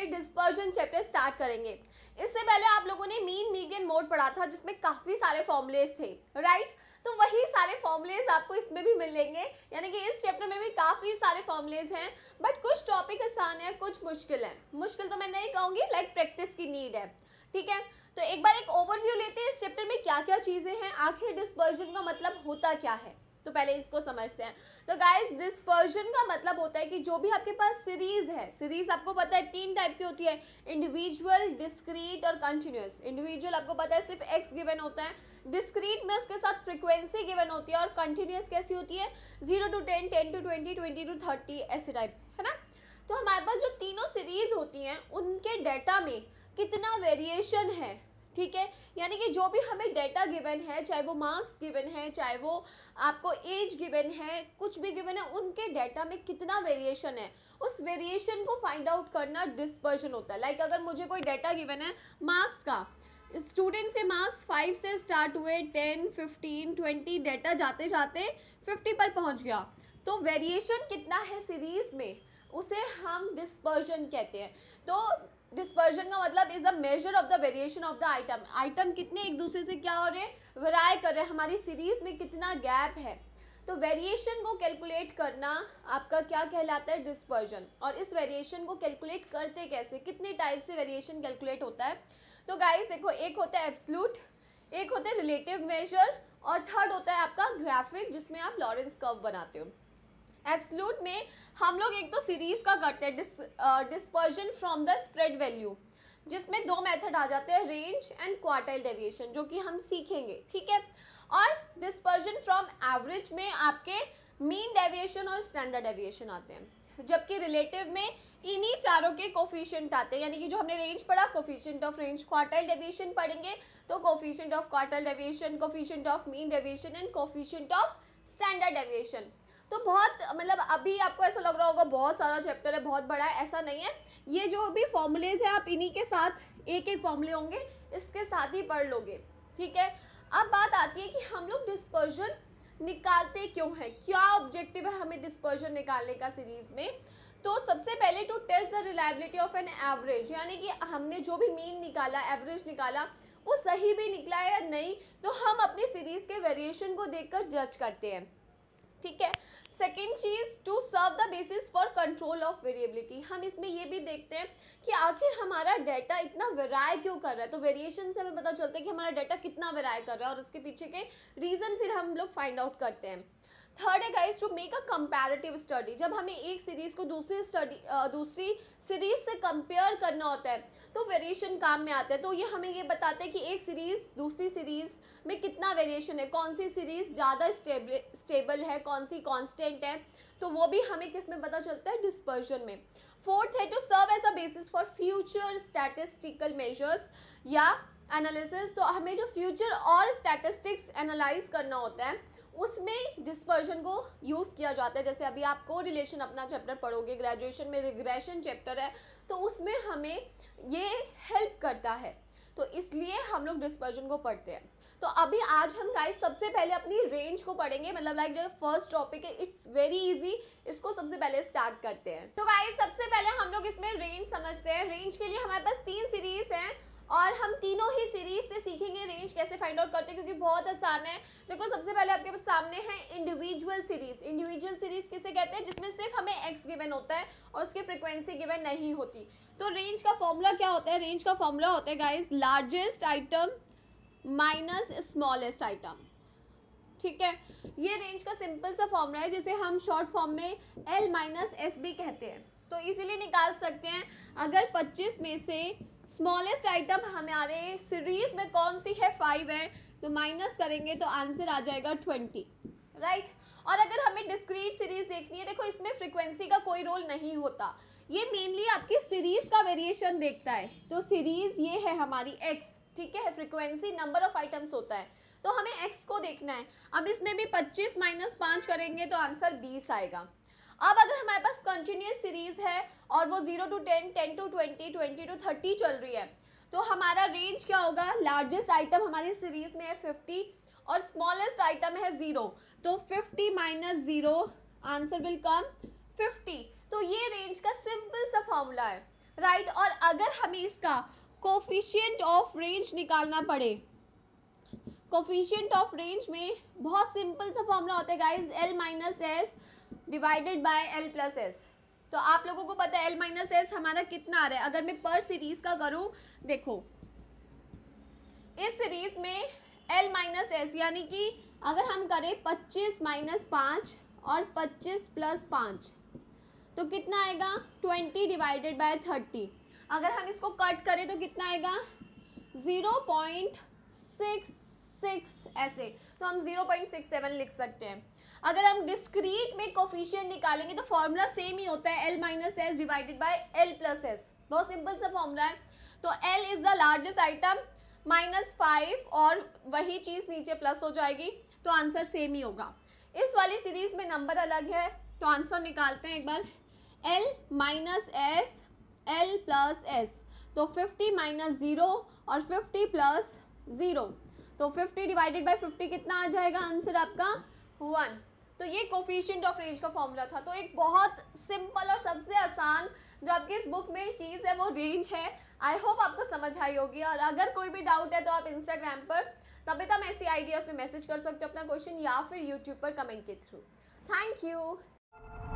से dispersion chapter start करेंगे इससे पहले आप लोगों ने मीन मीडियन मोड पढ़ा था जिसमें काफ़ी सारे फॉर्मुलेज थे राइट तो वही सारे फॉर्मुलेज आपको इसमें भी मिलेंगे यानी कि इस चैप्टर में भी काफ़ी सारे फॉर्मुलेज हैं बट कुछ टॉपिक आसान है कुछ मुश्किल है मुश्किल तो मैं नहीं कहूँगी लाइक प्रैक्टिस की नीड है ठीक है तो एक बार एक ओवरव्यू लेते हैं इस चैप्टर में क्या क्या चीज़ें हैं आखिर डिस्पर्जन का मतलब होता क्या है तो पहले इसको समझते हैं तो गाइस डिस्पर्जन का मतलब होता है कि जो भी आपके पास सीरीज है सीरीज आपको पता है तीन टाइप की होती है इंडिविजुअल डिस्क्रीट और कंटिन्यूस इंडिविजुअल आपको पता है सिर्फ एक्स गिवन होता है डिस्क्रीट में उसके साथ फ्रीक्वेंसी गिवन होती है और कंटिन्यूस कैसी होती है zero to ten ten to twenty twenty to thirty ऐसे टाइप है ना तो हमारे पास जो तीनों सीरीज होती हैं उनके डेटा में कितना वेरिएशन है ठीक है यानी कि जो भी हमें डेटा गिवन है चाहे वो मार्क्स गिवन है चाहे वो आपको एज गिवन है कुछ भी गिवन है उनके डेटा में कितना वेरिएशन है उस वेरिएशन को फाइंड आउट करना डिस्पर्जन होता है लाइक like अगर मुझे कोई डेटा गिवन है मार्क्स का स्टूडेंट्स के मार्क्स फाइव से स्टार्ट हुए टेन फिफ्टीन ट्वेंटी डेटा जाते जाते फिफ्टी पर पहुँच गया तो वेरिएशन कितना है सीरीज़ में उसे हम डिस्पर्जन कहते हैं तो डिस्पर्जन का मतलब is a measure of the variation of the item item कितने एक दूसरे से क्या हो रहे हैं वराय कर रहे हैं हमारी सीरीज में कितना गैप है तो वेरिएशन को कैलकुलेट करना आपका क्या कहलाता है डिस्पर्जन और इस वेरिएशन को कैलकुलेट करते कैसे कितने टाइप से वेरिएशन कैलकुलेट होता है तो गाइस देखो एक होता है एब्सलूट एक होता है रिलेटिव मेजर और थर्ड होता है आपका ग्राफिक जिसमें आप लॉरेंस कर्व बनाते हो एब्सलूट में हम लोग एक तो सीरीज़ का करते हैं dispersion from the spread value जिसमें दो मेथड आ जाते हैं रेंज एंड क्वार्टाइल डेविएशन जो कि हम सीखेंगे ठीक है और डिस्पर्जन फ्रॉम एवरेज में आपके मीन डेविएशन और स्टैंडर्ड डेविएशन आते हैं जबकि रिलेटिव में इन्हीं चारों के कोफिशियंट आते हैं यानी कि जो हमने रेंज पढ़ा coefficient of range quartile deviation पढ़ेंगे तो coefficient of quartile deviation coefficient of mean deviation and coefficient of standard deviation तो बहुत मतलब अभी आपको ऐसा लग रहा होगा बहुत सारा चैप्टर है बहुत बड़ा है ऐसा नहीं है ये जो भी फॉर्मूलेज हैं आप इन्हीं के साथ एक एक फॉर्मूले होंगे इसके साथ ही पढ़ लोगे ठीक है अब बात आती है कि हम लोग डिस्पर्जन निकालते क्यों हैं क्या ऑब्जेक्टिव है हमें डिस्पर्जन निकालने का सीरीज में तो सबसे पहले to test the reliability of an average यानी कि हमने जो भी मीन निकाला एवरेज निकाला वो सही भी निकला है या नहीं तो हम अपनी सीरीज के वेरिएशन को देखकर जज करते हैं ठीक है सेकेंड चीज़ to serve the basis for control of variability हम इसमें ये भी देखते हैं कि आखिर हमारा डाटा इतना वेराय क्यों कर रहा है तो वेरिएशन से हमें पता चलता है कि हमारा डाटा कितना वेराय कर रहा है और उसके पीछे के रीज़न फिर हम लोग फाइंड आउट करते हैं थर्ड है guys to make a comparative study जब हमें एक सीरीज़ को दूसरी स्टडी दूसरी सीरीज से कंपेयर करना होता है तो वेरिएशन काम में आता है तो ये हमें ये बताते हैं कि एक सीरीज़ दूसरी सीरीज़ में कितना वेरिएशन है कौन सी सीरीज़ ज़्यादा स्टेबल है कौन सी कॉन्स्टेंट है तो वो भी हमें किस में पता चलता है डिस्पर्जन में फोर्थ है to serve as a basis for future statistical measures या एनालिसिस तो हमें जो फ्यूचर और स्टैटिस्टिक्स एनालाइज करना होता है उसमें डिस्पर्जन को यूज़ किया जाता है जैसे अभी आप को रिलेशन अपना चैप्टर पढ़ोगे ग्रेजुएशन में रिग्रेशन चैप्टर है तो उसमें हमें ये हेल्प करता है तो इसलिए हम लोग डिस्पर्जन को पढ़ते हैं तो अभी आज हम गाइस सबसे पहले अपनी रेंज को पढ़ेंगे मतलब लाइक जो फर्स्ट टॉपिक है इट्स वेरी इजी इसको सबसे पहले स्टार्ट करते हैं तो गाइस सबसे पहले हम लोग इसमें रेंज समझते हैं रेंज के लिए हमारे पास तीन सीरीज हैं और हम तीनों ही सीरीज से सीखेंगे रेंज कैसे फाइंड आउट करते हैं क्योंकि बहुत आसान है देखो सबसे पहले आपके सामने है इंडिविजुअल सीरीज इंडिविजुअल सीरीज किसे कहते हैं जिसमें सिर्फ हमें एक्स गिवन होता है और उसकी फ्रिक्वेंसी गिवन नहीं होती तो रेंज का फॉर्मूला क्या होता है रेंज का फॉर्मूला होता है guys largest item minus smallest item ठीक है ये रेंज का सिंपल सा फॉर्मूला है जिसे हम शॉर्ट फॉर्म में एल माइनस एस बी कहते हैं तो इजीली निकाल सकते हैं अगर 25 में से स्मॉलेस्ट आइटम हमारे सीरीज में कौन सी है फाइव है तो माइनस करेंगे तो आंसर आ जाएगा ट्वेंटी राइट right? और अगर हमें डिस्क्रीट सीरीज देखनी है देखो इसमें फ्रिक्वेंसी का कोई रोल नहीं होता ये मेनली आपकी सीरीज का वेरिएशन देखता है तो सीरीज ये है हमारी एक्स ठीक है फ्रिक्वेंसी नंबर ऑफ आइटम्स होता है तो हमें एक्स को देखना है अब इसमें भी पच्चीस माइनस पाँच करेंगे तो आंसर बीस आएगा अब अगर हमारे पास कंटिन्यूस सीरीज है और वो zero to ten ten to twenty twenty to thirty चल रही है तो हमारा रेंज क्या होगा लार्जेस्ट आइटम हमारी सीरीज में है फिफ्टी और स्मॉलेस्ट आइटम है ज़ीरो तो fifty minus zero answer will come fifty तो ये रेंज का सिंपल सा फॉर्मूला है राइट right? और अगर हमें इसका कोफिशियंट ऑफ रेंज निकालना पड़े कोफिशियंट ऑफ रेंज में बहुत सिंपल सा फॉर्मूला होता है guys L minus S divided by L plus S तो आप लोगों को पता है एल माइनस एस हमारा कितना आ रहा है अगर मैं पर सीरीज का करूँ देखो इस सीरीज में एल माइनस एस यानी कि अगर हम करें पच्चीस माइनस पाँच और पच्चीस प्लस पाँच तो कितना आएगा ट्वेंटी डिवाइडेड बाय थर्टी अगर हम इसको कट करें तो कितना आएगा ज़ीरो पॉइंट सिक्स सिक्स ऐसे तो हम जीरो पॉइंट सिक्स सेवन लिख सकते हैं अगर हम डिस्क्रीट में कोफिशियंट निकालेंगे तो फॉर्मूला सेम ही होता है L minus S divided by L plus S बहुत सिंपल सा फॉर्मूला है तो L is the largest item minus five और वही चीज़ नीचे प्लस हो जाएगी तो आंसर सेम ही होगा इस वाली सीरीज में नंबर अलग है तो आंसर निकालते हैं एक बार L minus S L plus S तो फिफ्टी माइनस ज़ीरो और फिफ्टी प्लस ज़ीरो तो फिफ्टी डिवाइडेड बाई फिफ्टी कितना आ जाएगा आंसर आपका वन तो ये कोफिशियंट ऑफ रेंज का फॉर्मूला था तो एक बहुत सिंपल और सबसे आसान जो आपकी इस बुक में चीज़ है वो रेंज है आई होप आपको समझ आई होगी और अगर कोई भी डाउट है तो आप इंस्टाग्राम पर तबिता तो ऐसी आइडियाज़ उसमें मैसेज कर सकते हो अपना क्वेश्चन या फिर यूट्यूब पर कमेंट के थ्रू थैंक यू